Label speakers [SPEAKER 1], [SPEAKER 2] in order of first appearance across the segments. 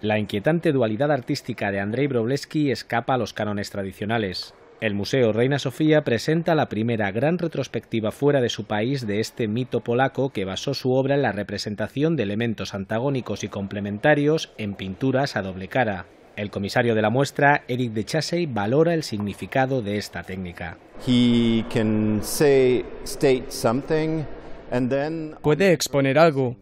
[SPEAKER 1] La inquietante dualidad artística de Andrei Brobleski escapa a los cánones tradicionales. El Museo Reina Sofía presenta la primera gran retrospectiva fuera de su país de este mito polaco que basó su obra en la representación de elementos antagónicos y complementarios en pinturas a doble cara. El comisario de la muestra, Eric de Chassey, valora el significado de esta técnica.
[SPEAKER 2] Puede exponer algo,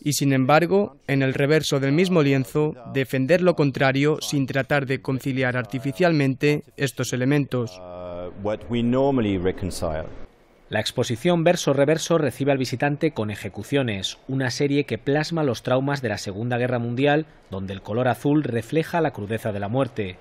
[SPEAKER 2] y sin embargo, en el reverso del mismo lienzo, defender lo contrario sin tratar de conciliar artificialmente
[SPEAKER 1] estos elementos. Uh, la exposición Verso Reverso recibe al visitante con Ejecuciones, una serie que plasma los traumas de la Segunda Guerra Mundial, donde el color azul refleja la crudeza de la muerte.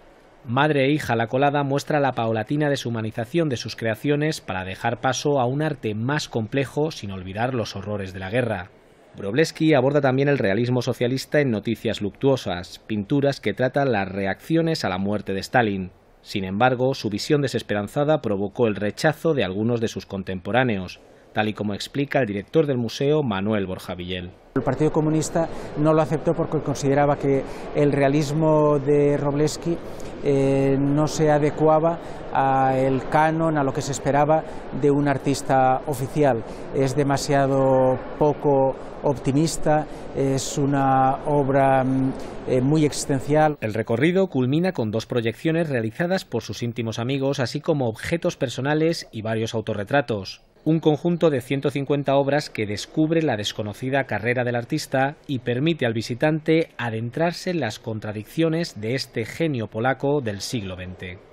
[SPEAKER 1] Madre e hija La Colada muestra la paulatina deshumanización de sus creaciones para dejar paso a un arte más complejo sin olvidar los horrores de la guerra. Brobleski aborda también el realismo socialista en Noticias Luctuosas, pinturas que tratan las reacciones a la muerte de Stalin. Sin embargo, su visión desesperanzada provocó el rechazo de algunos de sus contemporáneos, tal y como explica el director del museo, Manuel Borja Villel.
[SPEAKER 2] El Partido Comunista no lo aceptó porque consideraba que el realismo de Robleski eh, no se adecuaba al canon, a lo que se esperaba de un artista oficial. Es demasiado poco optimista, es una
[SPEAKER 1] obra mm, eh, muy existencial. El recorrido culmina con dos proyecciones realizadas por sus íntimos amigos, así como objetos personales y varios autorretratos un conjunto de 150 obras que descubre la desconocida carrera del artista y permite al visitante adentrarse en las contradicciones de este genio polaco del siglo XX.